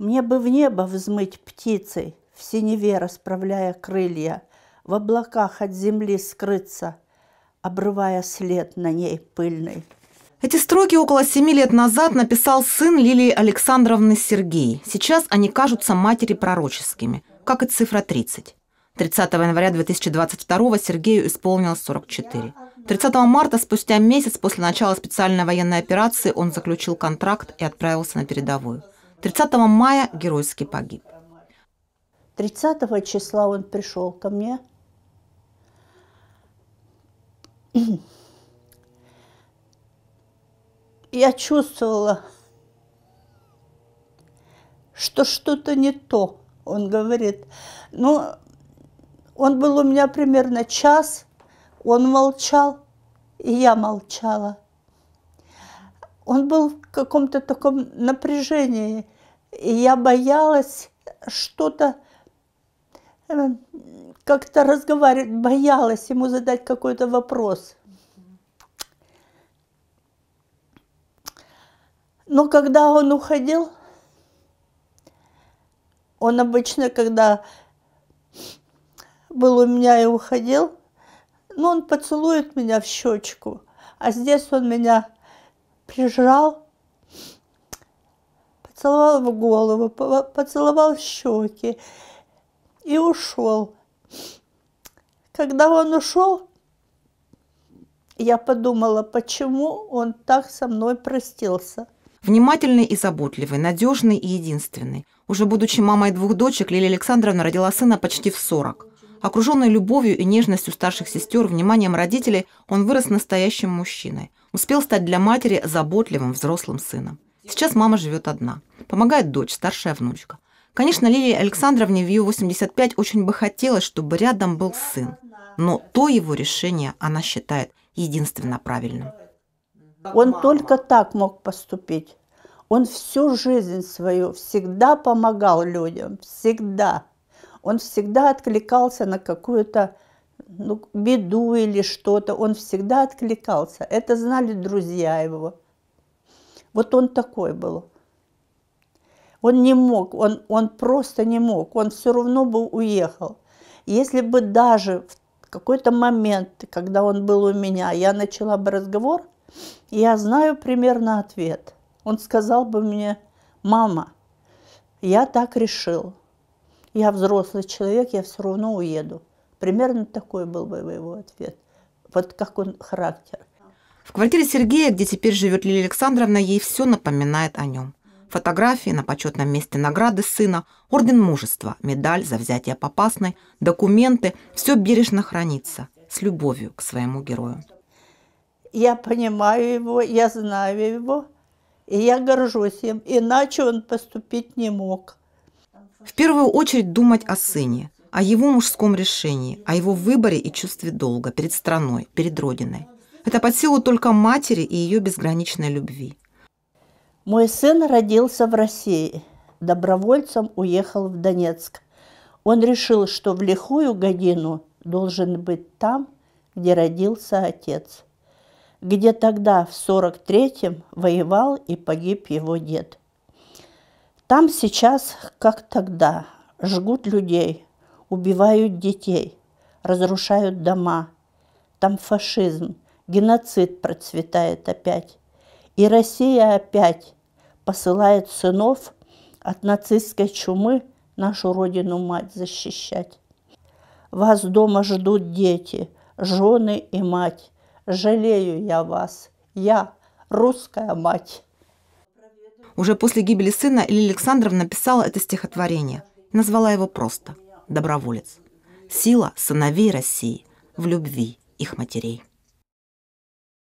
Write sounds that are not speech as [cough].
Мне бы в небо взмыть птицей, в синеве расправляя крылья, в облаках от земли скрыться, обрывая след на ней пыльный. Эти строки около семи лет назад написал сын Лилии Александровны Сергей. Сейчас они кажутся матери пророческими, как и цифра 30. 30 января 2022 Сергею исполнилось 44. 30 марта, спустя месяц после начала специальной военной операции, он заключил контракт и отправился на передовую – 30 мая геройски погиб. 30 числа он пришел ко мне. [clears throat] Я чувствовала, что что-то не то, он говорит. Ну, он был у меня примерно час, он молчал, и я молчала он был в каком-то таком напряжении. И я боялась что-то э, как-то разговаривать, боялась ему задать какой-то вопрос. Но когда он уходил, он обычно, когда был у меня и уходил, ну, он поцелует меня в щечку, а здесь он меня прижал, поцеловал в голову, поцеловал в щеки и ушел. Когда он ушел, я подумала, почему он так со мной простился. Внимательный и заботливый, надежный и единственный. Уже будучи мамой двух дочек, Лилия Александровна родила сына почти в 40. Окруженный любовью и нежностью старших сестер, вниманием родителей, он вырос настоящим мужчиной. Успел стать для матери заботливым взрослым сыном. Сейчас мама живет одна. Помогает дочь, старшая внучка. Конечно, Лилии Александровне в ее 85 очень бы хотелось, чтобы рядом был сын. Но то его решение она считает единственно правильным. Он только так мог поступить. Он всю жизнь свою всегда помогал людям, всегда. Он всегда откликался на какую-то ну, беду или что-то, он всегда откликался. Это знали друзья его. Вот он такой был. Он не мог, он, он просто не мог, он все равно бы уехал. Если бы даже в какой-то момент, когда он был у меня, я начала бы разговор, я знаю примерно ответ. Он сказал бы мне, мама, я так решил. Я взрослый человек, я все равно уеду. Примерно такой был бы его ответ. Вот как он характер. В квартире Сергея, где теперь живет Лилия Александровна, ей все напоминает о нем. Фотографии на почетном месте награды сына, орден мужества, медаль за взятие попасной, документы – все бережно хранится с любовью к своему герою. Я понимаю его, я знаю его, и я горжусь им, иначе он поступить не мог. В первую очередь думать о сыне – о его мужском решении, о его выборе и чувстве долга перед страной, перед Родиной. Это под силу только матери и ее безграничной любви. Мой сын родился в России, добровольцем уехал в Донецк. Он решил, что в лихую годину должен быть там, где родился отец, где тогда в 43-м воевал и погиб его дед. Там сейчас, как тогда, жгут людей, убивают детей, разрушают дома. Там фашизм, геноцид процветает опять. И Россия опять посылает сынов от нацистской чумы нашу родину мать защищать. Вас дома ждут дети, жены и мать. Жалею я вас, я русская мать. Уже после гибели сына Лилия Александровна написала это стихотворение. Назвала его просто – доброволец. Сила сыновей России в любви их матерей.